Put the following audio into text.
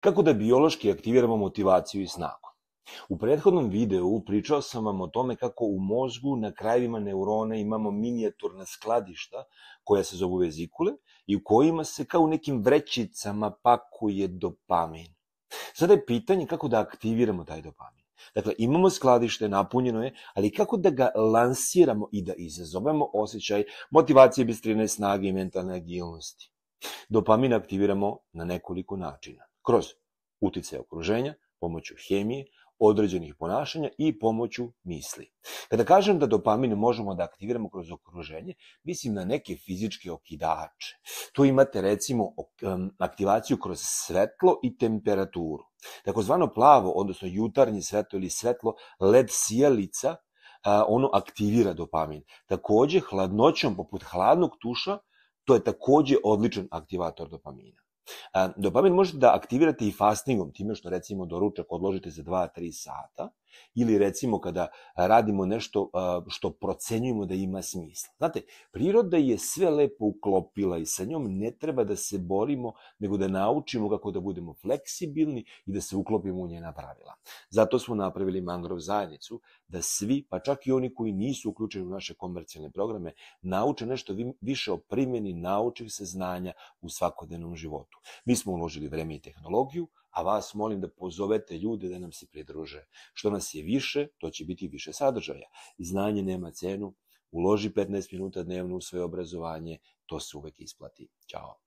Kako da biološki aktiviramo motivaciju i snagu? U prethodnom videu pričao sam vam o tome kako u mozgu na krajevima neurona imamo minijaturna skladišta koja se zovu vezikule i u kojima se kao u nekim vrećicama pakuje dopamin. Sada je pitanje kako da aktiviramo taj dopamin. Dakle, imamo skladište, napunjeno je, ali kako da ga lansiramo i da izazovemo osjećaj motivacije, bistrine, snage i mentalne agilnosti? Dopamin aktiviramo na nekoliko načina kroz utice okruženja, pomoću hemije, određenih ponašanja i pomoću misli. Kada kažem da dopamin možemo da aktiviramo kroz okruženje, mislim na neke fizičke okidače. Tu imate recimo aktivaciju kroz svetlo i temperaturu. Takozvano plavo, odnosno jutarnje svetlo ili svetlo led sjelica, ono aktivira dopamin. Takođe, hladnoćom poput hladnog tuša, to je takođe odličan aktivator dopamina. Dopamin možete da aktivirate i fastingom, time što recimo doručak odložite za 2-3 sata, ili recimo kada radimo nešto što procenjujemo da ima smisla. Znate, priroda je sve lepo uklopila i sa njom ne treba da se borimo, nego da naučimo kako da budemo fleksibilni i da se uklopimo u njena pravila. Zato smo napravili mangrov zajednicu, da svi, pa čak i oni koji nisu uključeni u naše komercijalne programe, nauče nešto više o primjeni naučih znanja u svakodnevnom životu. Mi smo uložili vreme i tehnologiju, a vas molim da pozovete ljude da nam se pridruže. Što nas je više, to će biti više sadržaja. Znanje nema cenu, uloži 15 minuta dnevno u svoje obrazovanje, to se uvek isplati. Ćao!